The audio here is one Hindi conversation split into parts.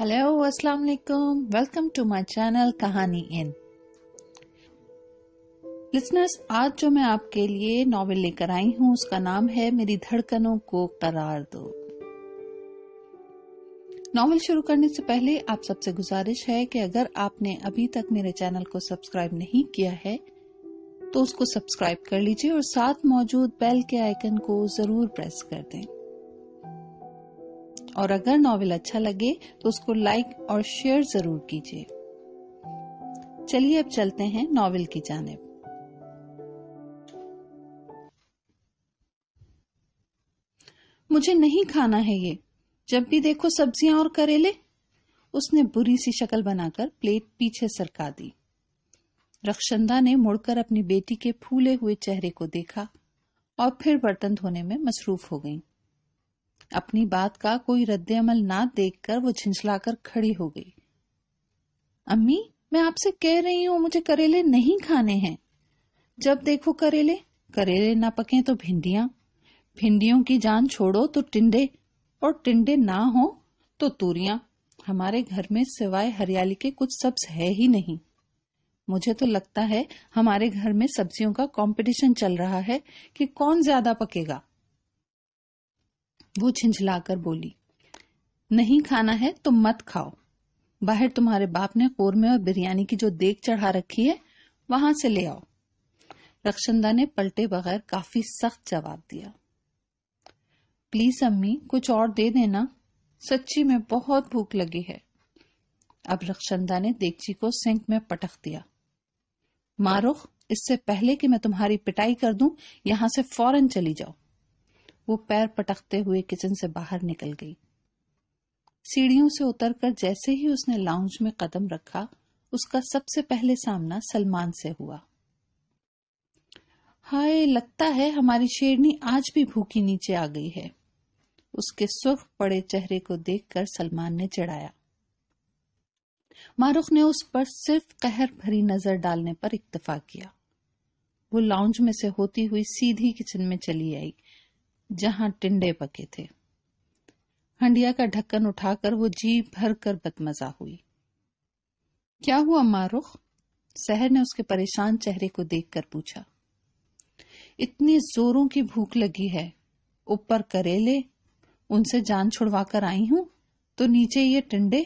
हेलो अस्सलाम वालेकुम वेलकम टू माय चैनल कहानी इन लिसनर्स आज जो मैं आपके लिए नॉवेल लेकर आई हूं उसका नाम है मेरी धड़कनों को करार दो नॉवेल शुरू करने से पहले आप सबसे गुजारिश है कि अगर आपने अभी तक मेरे चैनल को सब्सक्राइब नहीं किया है तो उसको सब्सक्राइब कर लीजिए और साथ मौजूद बेल के आइकन को जरूर प्रेस कर दें और अगर नॉवेल अच्छा लगे तो उसको लाइक और शेयर जरूर कीजिए चलिए अब चलते हैं नॉवेल की जानब मुझे नहीं खाना है ये जब भी देखो सब्जियां और करेले उसने बुरी सी शक्ल बनाकर प्लेट पीछे सरका दी रक्षंदा ने मुड़कर अपनी बेटी के फूले हुए चेहरे को देखा और फिर बर्तन धोने में मसरूफ हो गई अपनी बात का कोई रद्दअमल ना देखकर वो कर खड़ी हो गई अम्मी मैं आपसे कह रही हूं मुझे करेले नहीं खाने हैं जब देखो करेले करेले ना पके तो भिंडियां भिंडियों की जान छोड़ो तो टिंडे और टिंडे ना हो तो तूरिया हमारे घर में सिवाय हरियाली के कुछ सब्ज है ही नहीं मुझे तो लगता है हमारे घर में सब्जियों का कंपटीशन चल रहा है कि कौन ज्यादा पकेगा वो झिझलाकर बोली नहीं खाना है तो मत खाओ बाहर तुम्हारे बाप ने कोरमे और बिरयानी की जो देख चढ़ा रखी है वहां से ले आओ रक्षंदा ने पलटे बगैर काफी सख्त जवाब दिया प्लीज अम्मी कुछ और दे देना सच्ची में बहुत भूख लगी है अब रक्षंदा ने देगची को सिंक में पटक दिया मारुख इससे पहले कि मैं तुम्हारी पिटाई कर दूं यहां से फौरन चली जाओ वो पैर पटकते हुए किचन से बाहर निकल गई सीढ़ियों से उतरकर जैसे ही उसने लाउंज में कदम रखा उसका सबसे पहले सामना सलमान से हुआ हाय लगता है हमारी शेरनी आज भी भूखी नीचे आ गई है उसके सुर्ख पड़े चेहरे को देखकर सलमान ने चढ़ाया मारुख ने उस पर सिर्फ कहर भरी नजर डालने पर इक्तफा किया वो लाउंज में से होती हुई सीधी किचन में चली आई जहां टिंडे पके थे हंडिया का ढक्कन उठाकर वो जी भर कर बदमजा हुई क्या हुआ मारुख शहर ने उसके परेशान चेहरे को देखकर पूछा इतनी जोरों की भूख लगी है ऊपर करेले उनसे जान छुड़वा कर आई हूं तो नीचे ये टिंडे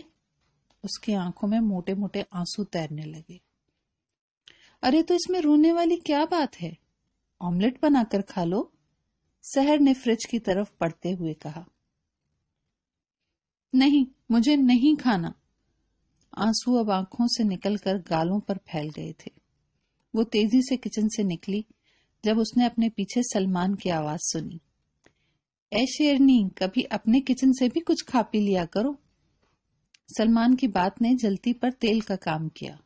उसकी आंखों में मोटे मोटे आंसू तैरने लगे अरे तो इसमें रोने वाली क्या बात है ऑमलेट बनाकर खा लो शहर ने फ्रिज की तरफ पड़ते हुए कहा नहीं मुझे नहीं खाना आंसू अब आंखों से निकलकर गालों पर फैल गए थे वो तेजी से किचन से निकली जब उसने अपने पीछे सलमान की आवाज सुनी ऐ शेरनी कभी अपने किचन से भी कुछ खा पी लिया करो सलमान की बात ने जलती पर तेल का काम किया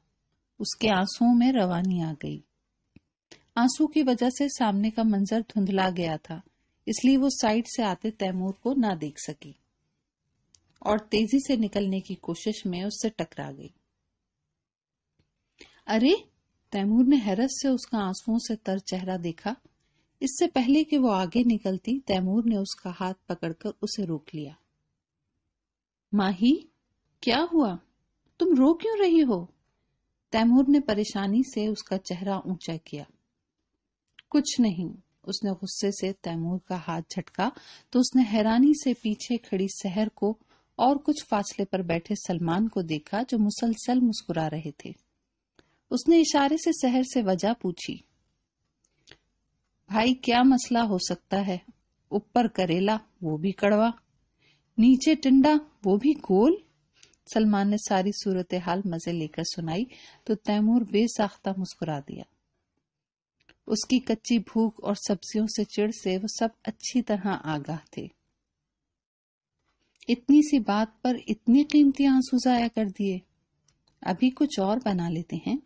उसके आंसुओं में रवानी आ गई आंसू की वजह से सामने का मंजर धुंधला गया था इसलिए वो साइड से आते तैमूर को ना देख सकी और तेजी से निकलने की कोशिश में उससे टकरा गई अरे तैमूर ने हैरत से उसका आंसुओं से तर चेहरा देखा इससे पहले कि वो आगे निकलती तैमूर ने उसका हाथ पकड़कर उसे रोक लिया माही क्या हुआ तुम रो क्यों रही हो तैमूर ने परेशानी से उसका चेहरा ऊंचा किया कुछ नहीं उसने गुस्से से तैमूर का हाथ झटका तो उसने हैरानी से पीछे खड़ी सहर को और कुछ फासले पर बैठे सलमान को देखा जो मुसलसल मुस्कुरा रहे थे उसने इशारे से सहर से वजह पूछी भाई क्या मसला हो सकता है ऊपर करेला वो भी कड़वा नीचे टिंडा वो भी गोल सलमान ने सारी सूरत हाल मजे लेकर सुनाई तो तैमूर बेसाख्ता मुस्कुरा दिया उसकी कच्ची भूख और सब्जियों से चिड़ से वो सब अच्छी तरह आगाह थे इतनी सी बात पर इतने कीमती आंसू जाया कर दिए अभी कुछ और बना लेते हैं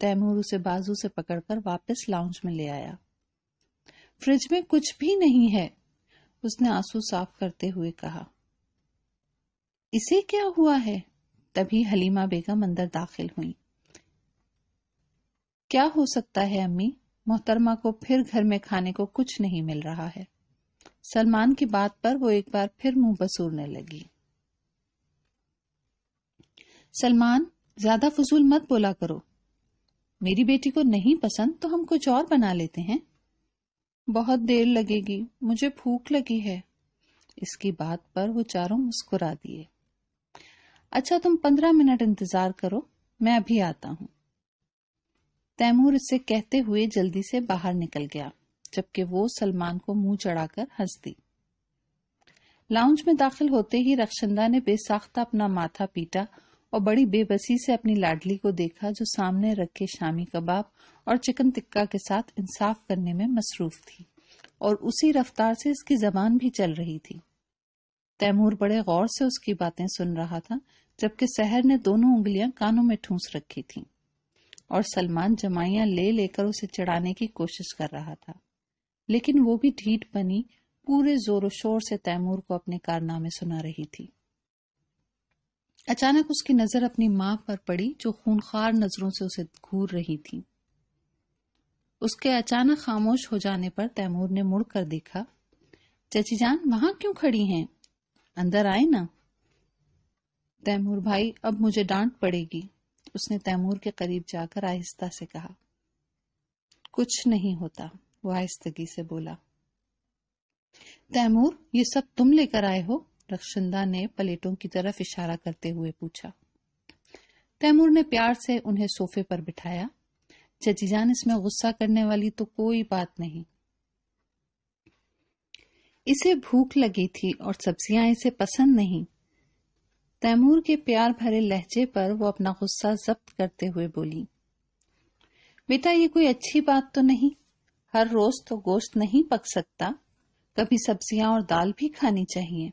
तैमूर उसे बाजू से पकड़कर वापस लाउंज में ले आया फ्रिज में कुछ भी नहीं है उसने आंसू साफ करते हुए कहा इसे क्या हुआ है तभी हलीमा बेगम अंदर दाखिल हुई क्या हो सकता है अम्मी मोहतरमा को फिर घर में खाने को कुछ नहीं मिल रहा है सलमान की बात पर वो एक बार फिर मुंह बसूरने लगी सलमान ज्यादा फजूल मत बोला करो मेरी बेटी को नहीं पसंद तो हम कुछ और बना लेते हैं बहुत देर लगेगी मुझे भूख लगी है इसकी बात पर वो चारों मुस्कुरा दिए अच्छा तुम पंद्रह मिनट इंतजार करो मैं अभी आता हूं तैमूर इसे कहते हुए जल्दी से बाहर निकल गया जबकि वो सलमान को मुंह चढ़ाकर हंस दी लाउंज में दाखिल होते ही रक्षंदा ने बेसाख्ता अपना माथा पीटा और बड़ी बेबसी से अपनी लाडली को देखा जो सामने रखे शामी कबाब और चिकन टिक्का के साथ इंसाफ करने में मसरूफ थी और उसी रफ्तार से इसकी जबान भी चल रही थी तैमूर बड़े गौर से उसकी बातें सुन रहा था जबकि सहर ने दोनों उंगलियां कानों में ठूंस रखी थीं। और सलमान जमाइयां ले लेकर उसे चढ़ाने की कोशिश कर रहा था लेकिन वो भी ढीठ बनी पूरे जोर शोर से तैमूर को अपने कारनामे सुना रही थी अचानक उसकी नजर अपनी मां पर पड़ी जो खूनखार नजरों से उसे घूर रही थी उसके अचानक खामोश हो जाने पर तैमूर ने मुड़कर देखा चची जान वहां क्यों खड़ी हैं अंदर आए ना तैमूर भाई अब मुझे डांट पड़ेगी उसने तैमूर के करीब जाकर आहिस्ता से कहा कुछ नहीं होता वह आहिस्तगी से बोला तैमूर ये सब तुम लेकर आए हो रक्षिंदा ने पलेटों की तरफ इशारा करते हुए पूछा तैमूर ने प्यार से उन्हें सोफे पर बिठाया जजीजान इसमें गुस्सा करने वाली तो कोई बात नहीं इसे भूख लगी थी और सब्जियां इसे पसंद नहीं तैमूर के प्यार भरे लहजे पर वो अपना गुस्सा जब्त करते हुए बोली बेटा ये कोई अच्छी बात तो नहीं हर रोज तो गोश्त नहीं पक सकता कभी सब्जियां और दाल भी खानी चाहिए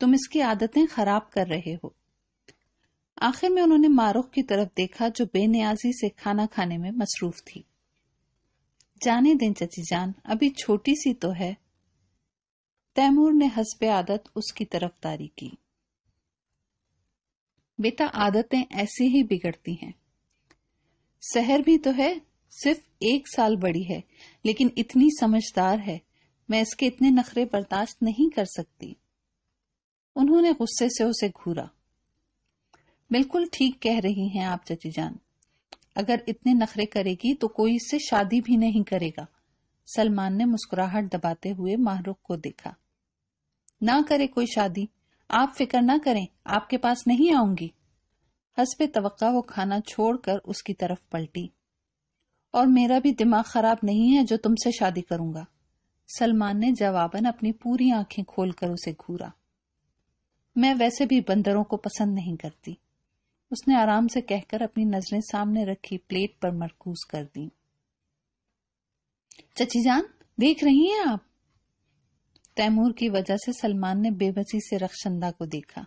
तुम इसकी आदतें खराब कर रहे हो आखिर में उन्होंने मारुख की तरफ देखा जो बेनियाजी से खाना खाने में मसरूफ थी जाने दें चची जान अभी छोटी सी तो है तैमूर ने हसब आदत उसकी तरफदारी की बेटा आदतें ऐसी ही बिगड़ती हैं शहर भी तो है सिर्फ एक साल बड़ी है लेकिन इतनी समझदार है मैं इसके इतने नखरे बर्दाश्त नहीं कर सकती उन्होंने गुस्से से उसे घूरा बिल्कुल ठीक कह रही हैं आप चची जान अगर इतने नखरे करेगी तो कोई इससे शादी भी नहीं करेगा सलमान ने मुस्कुराहट दबाते हुए माहरुख को देखा ना करे कोई शादी आप फिक्र ना करें आपके पास नहीं आऊंगी हसबे तवक्का वो खाना छोड़कर उसकी तरफ पलटी और मेरा भी दिमाग खराब नहीं है जो तुमसे शादी करूंगा सलमान ने जवाबन अपनी पूरी आंखें खोलकर उसे घूरा मैं वैसे भी बंदरों को पसंद नहीं करती उसने आराम से कहकर अपनी नजरें सामने रखी प्लेट पर मरकूज कर दी चची जान देख रही हैं आप तैमूर की वजह से सलमान ने बेबसी से रक्षंदा को देखा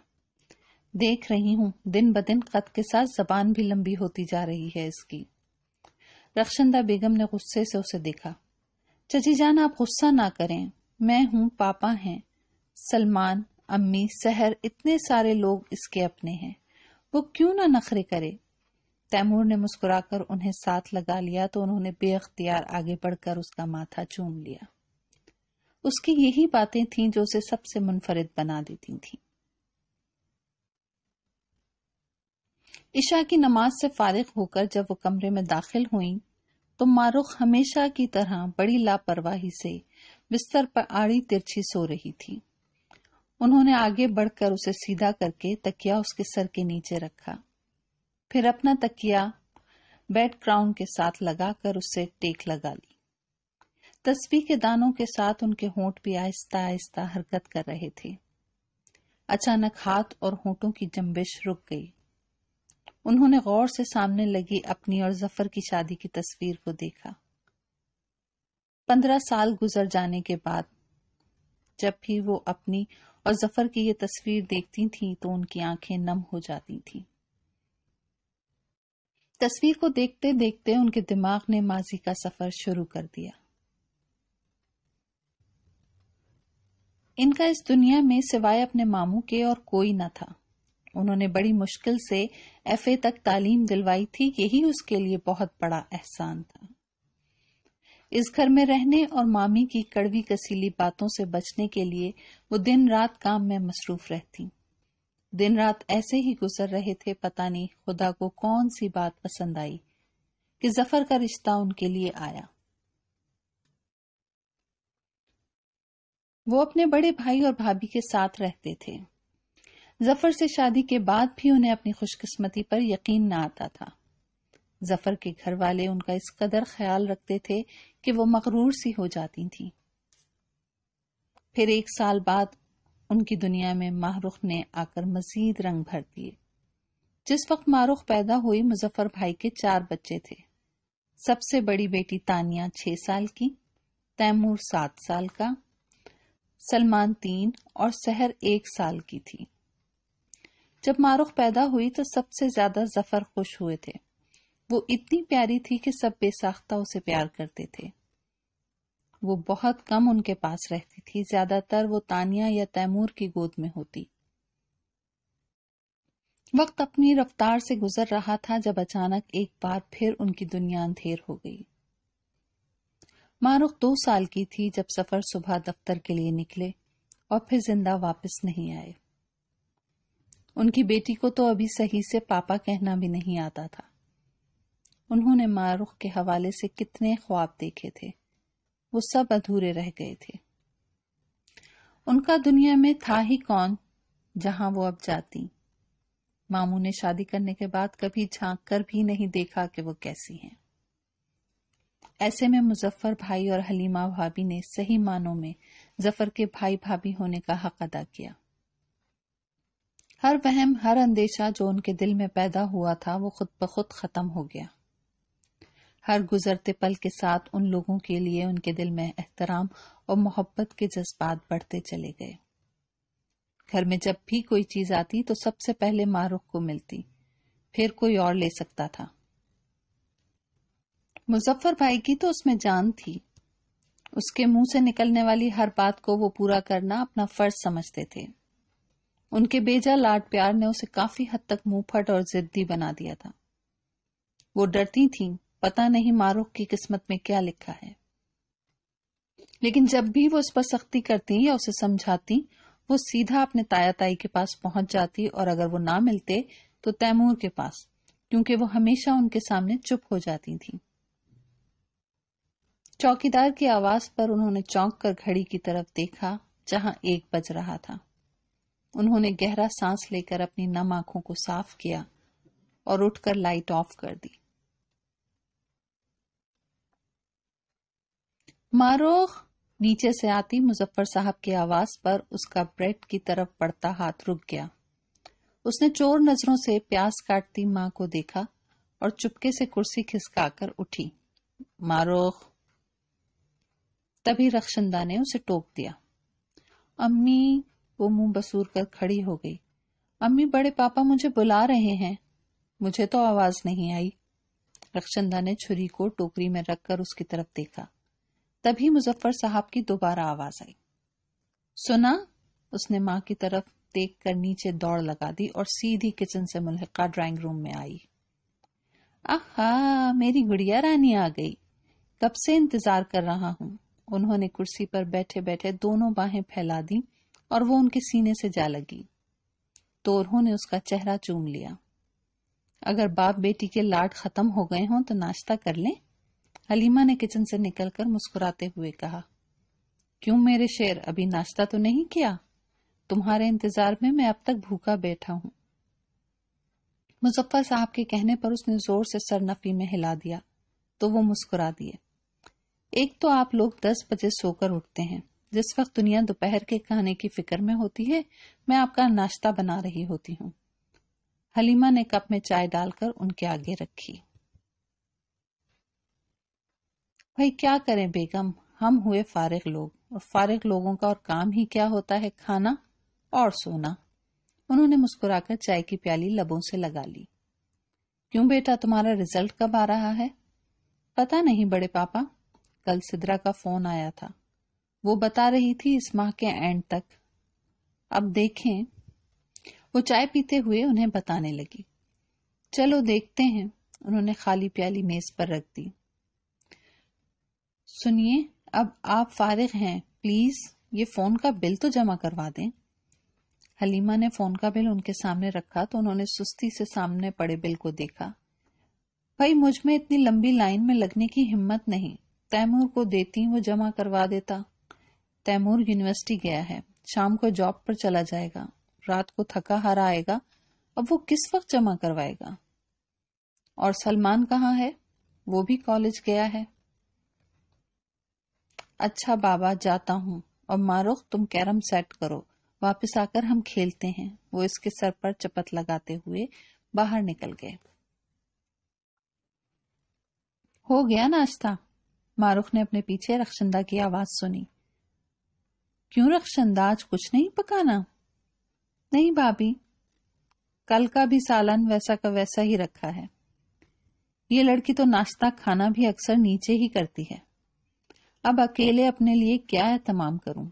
देख रही हूं दिन ब दिन कत के साथ जबान भी लंबी होती जा रही है इसकी रक्षंदा बेगम ने गुस्से से उसे देखा चची जान आप गुस्सा ना करें मैं हूं पापा हैं सलमान अम्मी सहर इतने सारे लोग इसके अपने हैं वो क्यों ना नखरे करे तैमूर ने मुस्कुराकर उन्हें साथ लगा लिया तो उन्होंने बेअख्तियार आगे बढ़कर उसका माथा चूम लिया उसकी यही बातें थीं जो उसे सबसे मुनफरिद बना देती थीं ईशा की नमाज से फारिग होकर जब वो कमरे में दाखिल हुई तो मारुख हमेशा की तरह बड़ी लापरवाही से बिस्तर पर आड़ी तिरछी सो रही थी उन्होंने आगे बढ़कर उसे सीधा करके तकिया उसके सर के नीचे रखा फिर अपना तकिया बेड क्राउन के साथ लगाकर उसे टेक लगा ली तस्वीर के दानों के साथ उनके होंठ भी आहिस्ता आहिस्ता हरकत कर रहे थे अचानक हाथ और होंठों की जंबिश रुक गई उन्होंने गौर से सामने लगी अपनी और जफर की शादी की तस्वीर को देखा पंद्रह साल गुजर जाने के बाद जब भी वो अपनी और जफर की ये तस्वीर देखती थी तो उनकी आंखें नम हो जाती थी तस्वीर को देखते देखते उनके दिमाग ने माजी का सफर शुरू कर दिया इनका इस दुनिया में सिवाय अपने मामू के और कोई न था उन्होंने बड़ी मुश्किल से एफए तक तालीम दिलवाई थी यही उसके लिए बहुत बड़ा एहसान था इस घर में रहने और मामी की कड़वी कसीली बातों से बचने के लिए वो दिन रात काम में मसरूफ रहती दिन रात ऐसे ही गुजर रहे थे पता नहीं खुदा को कौन सी बात पसंद आई कि जफर का रिश्ता उनके लिए आया वो अपने बड़े भाई और भाभी के साथ रहते थे जफर से शादी के बाद भी उन्हें अपनी खुशकिस्मती पर यकीन न आता था जफर के घर वाले उनका इस कदर ख्याल रखते थे कि वो मकरूर सी हो जाती थी फिर एक साल बाद उनकी दुनिया में माहरुख ने आकर मजीद रंग भर दिए जिस वक्त मारुख पैदा हुई मुजफ्फर भाई के चार बच्चे थे सबसे बड़ी बेटी तानिया छह साल की तैमूर सात साल का सलमान तीन और सहर एक साल की थी जब मारुख पैदा हुई तो सबसे ज्यादा जफर खुश हुए थे वो इतनी प्यारी थी कि सब बेसाख्ता उसे प्यार करते थे वो बहुत कम उनके पास रहती थी ज्यादातर वो तानिया या तैमूर की गोद में होती वक्त अपनी रफ्तार से गुजर रहा था जब अचानक एक बार फिर उनकी दुनिया अंधेर हो गई मारुख दो साल की थी जब सफर सुबह दफ्तर के लिए निकले और फिर जिंदा वापस नहीं आए उनकी बेटी को तो अभी सही से पापा कहना भी नहीं आता था उन्होंने मारुख के हवाले से कितने ख्वाब देखे थे वो सब अधूरे रह गए थे उनका दुनिया में था ही कौन जहां वो अब जाती मामू ने शादी करने के बाद कभी झांक कर भी नहीं देखा कि वो कैसी हैं ऐसे में मुजफ्फर भाई और हलीमा भाभी ने सही मानों में जफर के भाई भाभी होने का हक अदा किया हर वहम हर अंदेशा जो उनके दिल में पैदा हुआ था वो खुद ब खुद खत्म हो गया हर गुजरते पल के साथ उन लोगों के लिए उनके दिल में एहतराम और मोहब्बत के जज्बात बढ़ते चले गए घर में जब भी कोई चीज आती तो सबसे पहले मारुख को मिलती फिर कोई और ले सकता था मुजफ्फर भाई की तो उसमें जान थी उसके मुंह से निकलने वाली हर बात को वो पूरा करना अपना फर्ज समझते थे उनके बेजा लाड प्यार ने उसे काफी हद तक मुंहफट और जिद्दी बना दिया था वो डरती थी पता नहीं मारूख की किस्मत में क्या लिखा है लेकिन जब भी वो उस पर सख्ती करती या उसे समझाती वो सीधा अपने ताया ताई के पास पहुंच जाती और अगर वो ना मिलते तो तैमूर के पास क्योंकि वो हमेशा उनके सामने चुप हो जाती थी चौकीदार की आवाज पर उन्होंने चौंक कर घड़ी की तरफ देखा जहां एक बज रहा था उन्होंने गहरा सांस लेकर अपनी नम आंखों को साफ किया और उठकर लाइट ऑफ कर दी मारोख नीचे से आती मुजफ्फर साहब की आवाज पर उसका ब्रेड की तरफ पड़ता हाथ रुक गया उसने चोर नजरों से प्यास काटती मां को देखा और चुपके से कुर्सी खिसकाकर उठी मारोख तभी रक्षंदा ने उसे टोक दिया अम्मी वो मुंह बसूर कर खड़ी हो गई अम्मी बड़े पापा मुझे बुला रहे हैं मुझे तो आवाज नहीं आई रक्षंदा ने छुरी को टोकरी में रखकर उसकी तरफ देखा तभी मुजफ्फर साहब की दोबारा आवाज आई सुना उसने माँ की तरफ देख कर नीचे दौड़ लगा दी और सीधी किचन से मुलहका ड्राइंग रूम में आई आहा मेरी गुड़िया रानी आ गई कब से इंतजार कर रहा हूं उन्होंने कुर्सी पर बैठे बैठे दोनों बाहें फैला दी और वो उनके सीने से जा लगी तोरहों ने उसका चेहरा चूम लिया अगर बाप बेटी के लाड खत्म हो गए हों तो नाश्ता कर लें हलीमा ने किचन से निकलकर मुस्कुराते हुए कहा क्यों मेरे शेर अभी नाश्ता तो नहीं किया तुम्हारे इंतजार में मैं अब तक भूखा बैठा हूं मुजफ्फर साहब के कहने पर उसने जोर से सर नफी में हिला दिया तो वो मुस्कुरा दिए एक तो आप लोग दस बजे सोकर उठते हैं जिस वक्त दुनिया दोपहर के खाने की फिक्र में होती है मैं आपका नाश्ता बना रही होती हूँ हलीमा ने कप में चाय डालकर उनके आगे रखी भाई क्या करें बेगम हम हुए फारिग लोग और फारिग लोगों का और काम ही क्या होता है खाना और सोना उन्होंने मुस्कुराकर चाय की प्याली लबों से लगा ली क्यों बेटा तुम्हारा रिजल्ट कब आ रहा है पता नहीं बड़े पापा कल सिद्रा का फोन आया था वो बता रही थी इस माह के एंड तक अब देखें वो चाय पीते हुए उन्हें बताने लगी चलो देखते हैं उन्होंने खाली प्याली मेज पर रख दी सुनिए अब आप फारिग हैं प्लीज ये फोन का बिल तो जमा करवा दें हलीमा ने फोन का बिल उनके सामने रखा तो उन्होंने सुस्ती से सामने पड़े बिल को देखा भाई मुझ में इतनी लंबी लाइन में लगने की हिम्मत नहीं तैमूर को देती वो जमा करवा देता तैमूर यूनिवर्सिटी गया है शाम को जॉब पर चला जाएगा रात को थका हारा आएगा अब वो किस वक्त जमा करवाएगा और सलमान कहाँ है वो भी कॉलेज गया है अच्छा बाबा जाता हूँ और मारुख तुम कैरम सेट करो वापस आकर हम खेलते हैं वो इसके सर पर चपत लगाते हुए बाहर निकल गए हो गया नाश्ता मारुख ने अपने पीछे रक्षंदा की आवाज सुनी क्यों रक्षंदा आज कुछ नहीं पकाना नहीं भाभी कल का भी सालन वैसा का वैसा ही रखा है ये लड़की तो नाश्ता खाना भी अक्सर नीचे ही करती है अब अकेले अपने लिए क्या तमाम करूं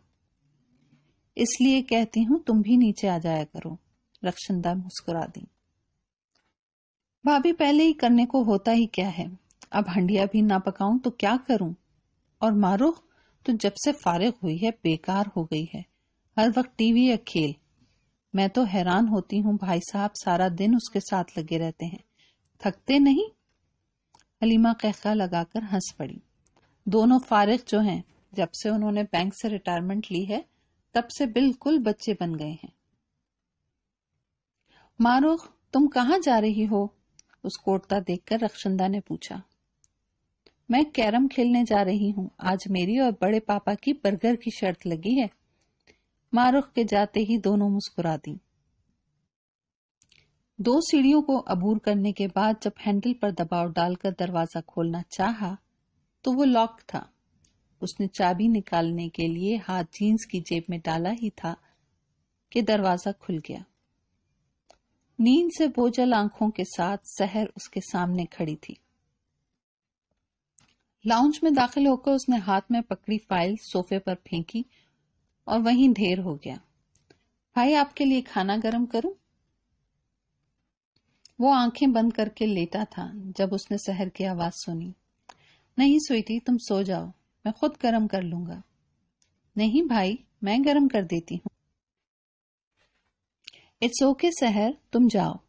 इसलिए कहती हूं तुम भी नीचे आ जाया करो रक्षंदा मुस्कुरा दी भाभी पहले ही करने को होता ही क्या है अब हंडिया भी ना पकाऊं तो क्या करूं और मारूख तो जब से फारिग हुई है बेकार हो गई है हर वक्त टीवी या खेल मैं तो हैरान होती हूँ भाई साहब सारा दिन उसके साथ लगे रहते हैं थकते नहीं हलीमा कहका लगाकर हंस पड़ी दोनों फारिग जो हैं जब से उन्होंने बैंक से रिटायरमेंट ली है तब से बिल्कुल बच्चे बन गए हैं मारूख तुम कहां जा रही हो उस कोटता देखकर रक्षंदा ने पूछा मैं कैरम खेलने जा रही हूँ आज मेरी और बड़े पापा की बर्गर की शर्त लगी है मारुख के जाते ही दोनों मुस्कुरा दी दो सीढ़ियों को अबूर करने के बाद जब हैंडल पर दबाव डालकर दरवाजा खोलना चाहा, तो वो लॉक था उसने चाबी निकालने के लिए हाथ जीन्स की जेब में डाला ही था कि दरवाजा खुल गया नींद से बोझल आंखों के साथ शहर उसके सामने खड़ी थी लाउंज में दाखिल होकर उसने हाथ में पकड़ी फाइल सोफे पर फेंकी और वहीं ढेर हो गया भाई आपके लिए खाना गर्म करूं? वो आंखें बंद करके लेटा था जब उसने शहर की आवाज सुनी नहीं स्वीटी तुम सो जाओ मैं खुद गर्म कर लूंगा नहीं भाई मैं गर्म कर देती हूँ इट्स ओके शहर तुम जाओ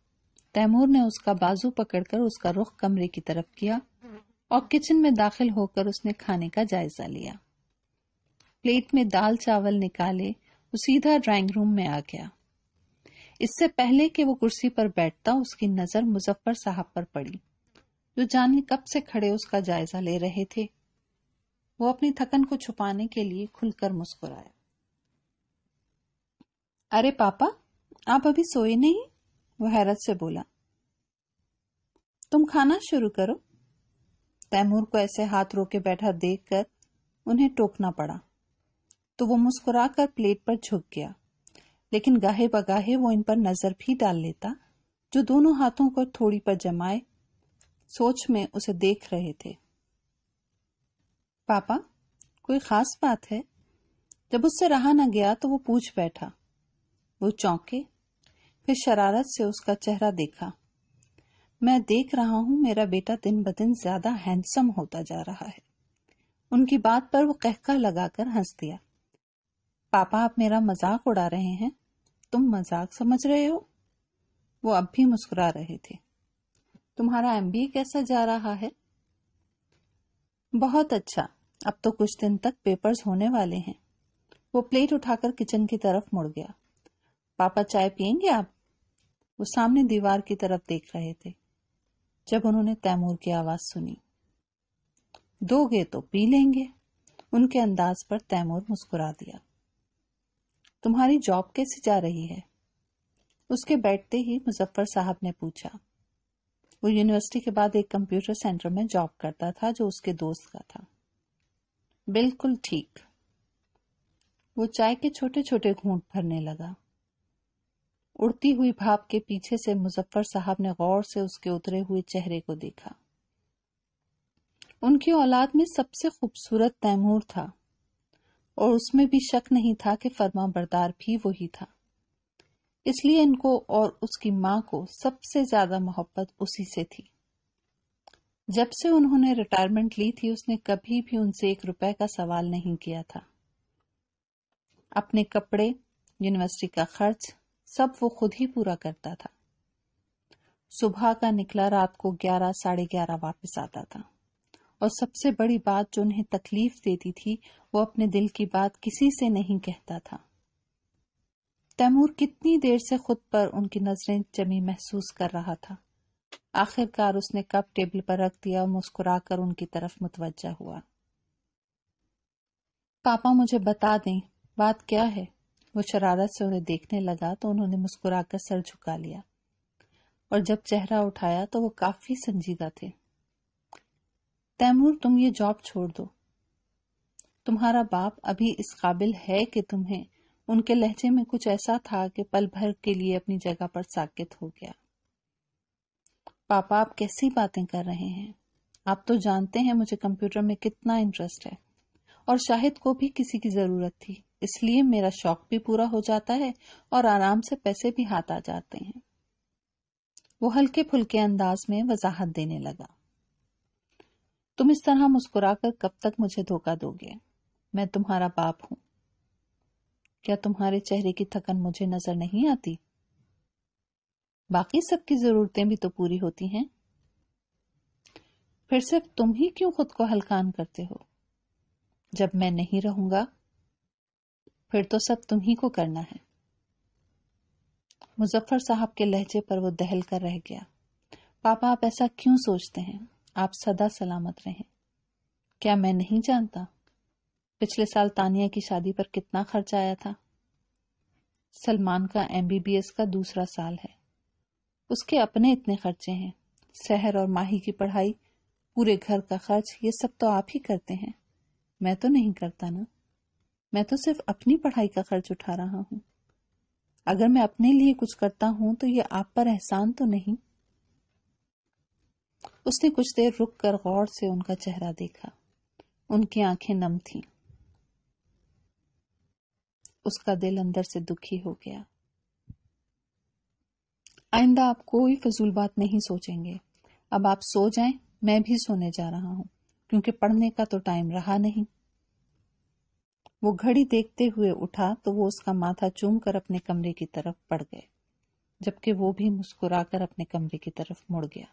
तैमूर ने उसका बाजू पकड़कर उसका रुख कमरे की तरफ किया और किचन में दाखिल होकर उसने खाने का जायजा लिया प्लेट में दाल चावल निकाले वो सीधा ड्राइंग रूम में आ गया इससे पहले कि वो कुर्सी पर बैठता उसकी नजर मुजफ्फर साहब पर पड़ी जो जाने कब से खड़े उसका जायजा ले रहे थे वो अपनी थकन को छुपाने के लिए खुलकर मुस्कुराया अरे पापा आप अभी सोए नहीं वो हैरत से बोला तुम खाना शुरू करो तैमूर को ऐसे हाथ रोके बैठा देखकर उन्हें टोकना पड़ा तो वो मुस्कुराकर प्लेट पर झुक गया लेकिन गाहे बगाहे वो इन पर नजर भी डाल लेता जो दोनों हाथों को थोड़ी पर जमाए सोच में उसे देख रहे थे पापा कोई खास बात है जब उससे रहा न गया तो वो पूछ बैठा वो चौंके फिर शरारत से उसका चेहरा देखा मैं देख रहा हूं मेरा बेटा दिन ब दिन ज्यादा हैंडसम होता जा रहा है उनकी बात पर वो कहका लगाकर हंस दिया पापा आप मेरा मजाक उड़ा रहे हैं तुम मजाक समझ रहे हो वो अब भी मुस्कुरा रहे थे तुम्हारा एमबीए कैसा जा रहा है बहुत अच्छा अब तो कुछ दिन तक पेपर्स होने वाले हैं वो प्लेट उठाकर किचन की तरफ मुड़ गया पापा चाय पियेंगे आप वो सामने दीवार की तरफ देख रहे थे जब उन्होंने तैमूर की आवाज सुनी दोगे तो पी लेंगे उनके अंदाज पर तैमूर मुस्कुरा दिया तुम्हारी जॉब कैसे जा रही है उसके बैठते ही मुजफ्फर साहब ने पूछा वो यूनिवर्सिटी के बाद एक कंप्यूटर सेंटर में जॉब करता था जो उसके दोस्त का था बिल्कुल ठीक वो चाय के छोटे छोटे घूंट भरने लगा उड़ती हुई भाप के पीछे से मुजफ्फर साहब ने गौर से उसके उतरे हुए चेहरे को देखा उनकी औलाद में सबसे खूबसूरत तैमूर था और उसमें भी शक नहीं था कि फर्मा बरदार भी वही था इसलिए इनको और उसकी माँ को सबसे ज्यादा मोहब्बत उसी से थी जब से उन्होंने रिटायरमेंट ली थी उसने कभी भी उनसे एक रुपए का सवाल नहीं किया था अपने कपड़े यूनिवर्सिटी का खर्च सब वो खुद ही पूरा करता था सुबह का निकला रात को ग्यारह साढ़े ग्यारह वापस आता था और सबसे बड़ी बात जो उन्हें तकलीफ देती थी वो अपने दिल की बात किसी से नहीं कहता था तैमूर कितनी देर से खुद पर उनकी नजरें जमी महसूस कर रहा था आखिरकार उसने कप टेबल पर रख दिया और मुस्कुराकर उनकी तरफ मुतवजा हुआ पापा मुझे बता दें बात क्या है वो शरारत से उन्हें देखने लगा तो उन्होंने मुस्कुराकर सर झुका लिया और जब चेहरा उठाया तो वो काफी संजीदा थे तैमूर तुम ये जॉब छोड़ दो तुम्हारा बाप अभी इस काबिल है कि तुम्हें उनके लहजे में कुछ ऐसा था कि पल भर के लिए अपनी जगह पर साकित हो गया पापा आप कैसी बातें कर रहे हैं आप तो जानते हैं मुझे कंप्यूटर में कितना इंटरेस्ट है और शाहिद को भी किसी की जरूरत थी इसलिए मेरा शौक भी पूरा हो जाता है और आराम से पैसे भी हाथ आ जाते हैं वो हल्के फुल्के अंदाज में वजाहत देने लगा तुम इस तरह मुस्कुराकर कब तक मुझे धोखा दोगे मैं तुम्हारा बाप हूं क्या तुम्हारे चेहरे की थकन मुझे नजर नहीं आती बाकी सबकी जरूरतें भी तो पूरी होती हैं फिर सिर्फ तुम ही क्यों खुद को हलकान करते हो जब मैं नहीं रहूंगा फिर तो सब तुम्ही को करना है मुजफ्फर साहब के लहजे पर वो दहल कर रह गया पापा आप ऐसा क्यों सोचते हैं आप सदा सलामत रहें क्या मैं नहीं जानता पिछले साल तानिया की शादी पर कितना खर्च आया था सलमान का एमबीबीएस का दूसरा साल है उसके अपने इतने खर्चे हैं शहर और माही की पढ़ाई पूरे घर का खर्च ये सब तो आप ही करते हैं मैं तो नहीं करता ना मैं तो सिर्फ अपनी पढ़ाई का खर्च उठा रहा हूं अगर मैं अपने लिए कुछ करता हूं तो ये आप पर एहसान तो नहीं उसने कुछ देर रुक कर गौर से उनका चेहरा देखा उनकी आंखें नम थीं। उसका दिल अंदर से दुखी हो गया आइंदा आप कोई फजूल बात नहीं सोचेंगे अब आप सो जाएं, मैं भी सोने जा रहा हूं क्योंकि पढ़ने का तो टाइम रहा नहीं वो घड़ी देखते हुए उठा तो वो उसका माथा चूम कर अपने कमरे की तरफ पड़ गए जबकि वो भी मुस्कुराकर अपने कमरे की तरफ मुड़ गया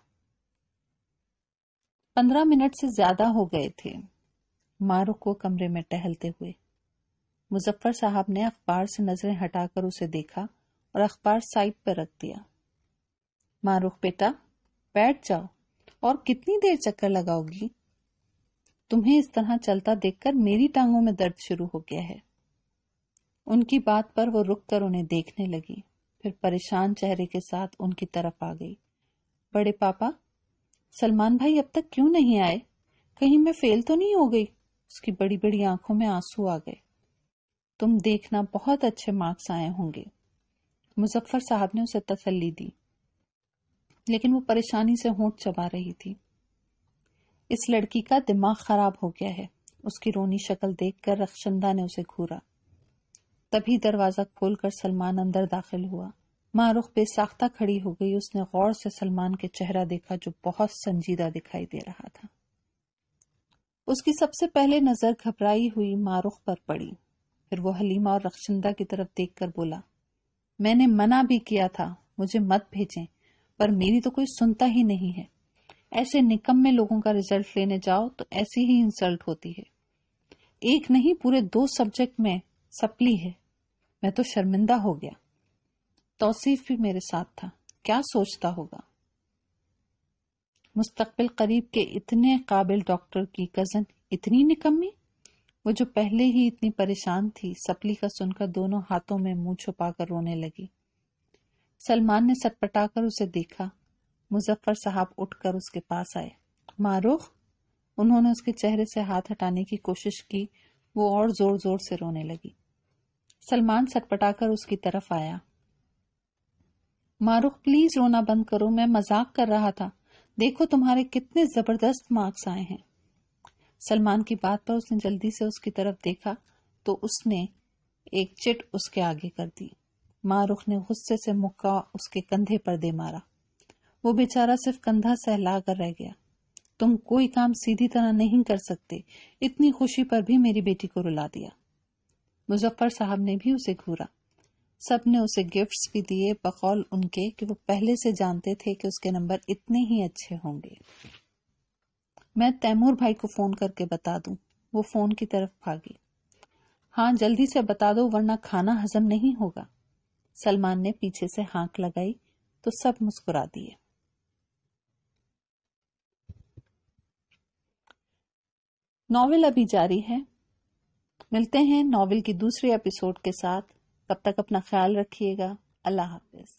पंद्रह मिनट से ज्यादा हो गए थे मारुख को कमरे में टहलते हुए मुजफ्फर साहब ने अखबार से नजरें हटाकर उसे देखा और अखबार साइड पर रख दिया मारुख बेटा बैठ जाओ और कितनी देर चक्कर लगाओगी तुम्हें इस तरह चलता देखकर मेरी टांगों में दर्द शुरू हो गया है उनकी बात पर वो रुक कर उन्हें देखने लगी फिर परेशान चेहरे के साथ उनकी तरफ आ गई बड़े पापा सलमान भाई अब तक क्यों नहीं आए कहीं मैं फेल तो नहीं हो गई उसकी बड़ी बड़ी आंखों में आंसू आ गए तुम देखना बहुत अच्छे मार्क्स आए होंगे मुजफ्फर साहब ने उसे तसल्ली दी लेकिन वो परेशानी से होंठ चबा रही थी इस लड़की का दिमाग खराब हो गया है उसकी रोनी शक्ल देखकर रक्षंदा ने उसे घूरा तभी दरवाजा खोलकर सलमान अंदर दाखिल हुआ मारुख बेसाख्ता खड़ी हो गई उसने गौर से सलमान के चेहरा देखा जो बहुत संजीदा दिखाई दे रहा था उसकी सबसे पहले नजर घबराई हुई मारुख पर पड़ी फिर वो हलीमा और रक्षिंदा की तरफ देखकर बोला मैंने मना भी किया था मुझे मत भेजें पर मेरी तो कोई सुनता ही नहीं है ऐसे निकम में लोगों का रिजल्ट लेने जाओ तो ऐसी ही इंसल्ट होती है एक नहीं पूरे दो सब्जेक्ट में सपली है मैं तो शर्मिंदा हो गया तौसीफ भी मेरे साथ था क्या सोचता होगा मुस्तकबिल करीब के इतने काबिल डॉक्टर की कजन इतनी निकम्मी वो जो पहले ही इतनी परेशान थी सपली का सुनकर दोनों हाथों में मुंह छुपाकर रोने लगी सलमान ने सटपटाकर उसे देखा मुजफ्फर साहब उठकर उसके पास आए मारूख उन्होंने उसके चेहरे से हाथ हटाने की कोशिश की वो और जोर जोर से रोने लगी सलमान सटपटाकर उसकी तरफ आया मारूख प्लीज रोना बंद करो मैं मजाक कर रहा था देखो तुम्हारे कितने जबरदस्त मार्क्स आए हैं सलमान की बात पर उसने जल्दी से उसकी तरफ देखा तो उसने एक चिट उसके आगे कर दी मारूख ने गुस्से से मुक्का उसके कंधे पर दे मारा वो बेचारा सिर्फ कंधा सहला कर रह गया तुम कोई काम सीधी तरह नहीं कर सकते इतनी खुशी पर भी मेरी बेटी को रुला दिया मुजफ्फर साहब ने भी उसे घूरा सब ने उसे गिफ्ट्स भी दिए बकौल उनके कि वो पहले से जानते थे कि उसके नंबर इतने ही अच्छे होंगे मैं तैमूर भाई को फोन करके बता दूं वो फोन की तरफ भागी हाँ जल्दी से बता दो वरना खाना हजम नहीं होगा सलमान ने पीछे से हाँक लगाई तो सब मुस्कुरा दिए नॉवेल अभी जारी है मिलते हैं नॉवेल की दूसरे एपिसोड के साथ तब तक अपना ख्याल रखिएगा अल्लाह हाफिज